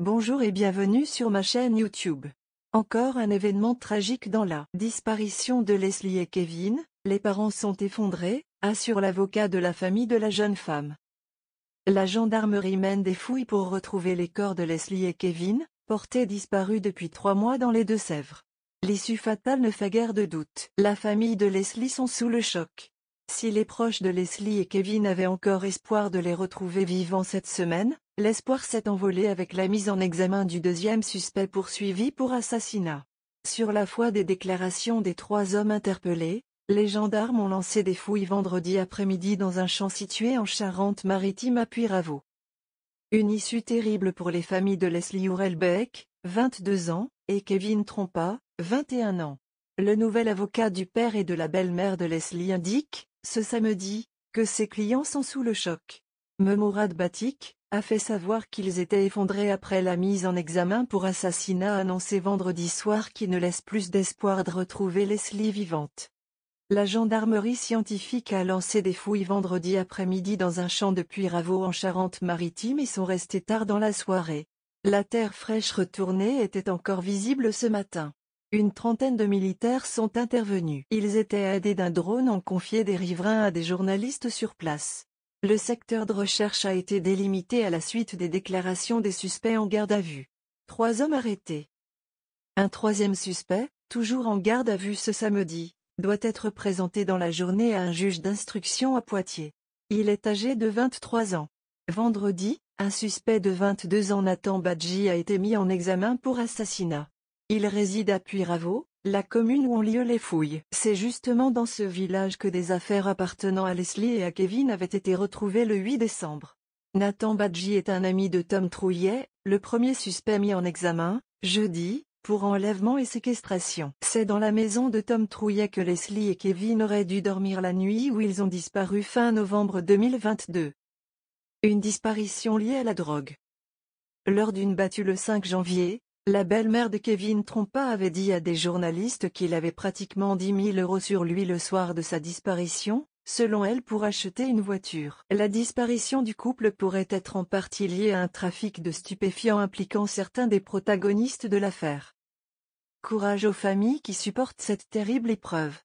Bonjour et bienvenue sur ma chaîne YouTube. Encore un événement tragique dans la disparition de Leslie et Kevin, les parents sont effondrés, assure l'avocat de la famille de la jeune femme. La gendarmerie mène des fouilles pour retrouver les corps de Leslie et Kevin, portés disparus depuis trois mois dans les Deux-Sèvres. L'issue fatale ne fait guère de doute. La famille de Leslie sont sous le choc. Si les proches de Leslie et Kevin avaient encore espoir de les retrouver vivants cette semaine, l'espoir s'est envolé avec la mise en examen du deuxième suspect poursuivi pour assassinat. Sur la foi des déclarations des trois hommes interpellés, les gendarmes ont lancé des fouilles vendredi après-midi dans un champ situé en Charente-Maritime à Puyraveau. Une issue terrible pour les familles de Leslie Ourelbeck, 22 ans, et Kevin Trompa, 21 ans. Le nouvel avocat du père et de la belle-mère de Leslie indique ce samedi, que ses clients sont sous le choc. Memourad Batik a fait savoir qu'ils étaient effondrés après la mise en examen pour assassinat annoncé vendredi soir qui ne laisse plus d'espoir de retrouver Leslie vivante. La gendarmerie scientifique a lancé des fouilles vendredi après-midi dans un champ de Puyraveau en Charente-Maritime et sont restés tard dans la soirée. La terre fraîche retournée était encore visible ce matin. Une trentaine de militaires sont intervenus. Ils étaient aidés d'un drone en confié des riverains à des journalistes sur place. Le secteur de recherche a été délimité à la suite des déclarations des suspects en garde à vue. Trois hommes arrêtés. Un troisième suspect, toujours en garde à vue ce samedi, doit être présenté dans la journée à un juge d'instruction à Poitiers. Il est âgé de 23 ans. Vendredi, un suspect de 22 ans Nathan Badji a été mis en examen pour assassinat. Il réside à Puyraveau, la commune où ont lieu les fouilles. C'est justement dans ce village que des affaires appartenant à Leslie et à Kevin avaient été retrouvées le 8 décembre. Nathan Badji est un ami de Tom Trouillet, le premier suspect mis en examen, jeudi, pour enlèvement et séquestration. C'est dans la maison de Tom Trouillet que Leslie et Kevin auraient dû dormir la nuit où ils ont disparu fin novembre 2022. Une disparition liée à la drogue. Lors d'une battue le 5 janvier, la belle-mère de Kevin Trompa avait dit à des journalistes qu'il avait pratiquement 10 000 euros sur lui le soir de sa disparition, selon elle pour acheter une voiture. La disparition du couple pourrait être en partie liée à un trafic de stupéfiants impliquant certains des protagonistes de l'affaire. Courage aux familles qui supportent cette terrible épreuve.